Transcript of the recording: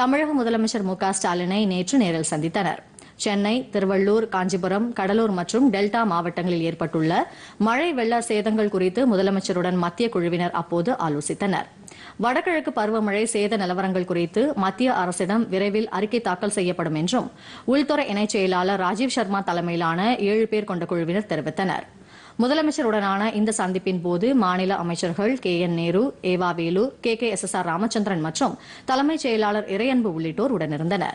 தமிழக முதலமைச்சர் மு ஸ்டாலினை நேற்று நேரில் சந்தித்தனர் சென்னை திருவள்ளூர் காஞ்சிபுரம் கடலூர் மற்றும் டெல்டா மாவட்டங்களில் ஏற்பட்டுள்ள மழை வெள்ள சேதங்கள் குறித்து முதலமைச்சருடன் மத்திய குழுவினர் அப்போது ஆலோசித்தனர் வடகிழக்கு பருவமழை சேத நிலவரங்கள் குறித்து மத்திய அரசிடம் விரைவில் அறிக்கை தாக்கல் செய்யப்படும் என்றும் உள்துறை இணைச் செயலாளர் ராஜீவ் சர்மா தலைமையிலான ஏழு பேர் கொண்ட குழுவினர் தெரிவித்தனா் முதலமைச்சருடனான இந்த சந்திப்பின் போது மாநில அமைச்சர்கள் கே என் நேரு ஏவா Velu K K S S R Ramachandran மற்றும் தலைமைச் செயலாளர் இறையன்பு உள்ளிட்டோர் உடனிருந்தனா்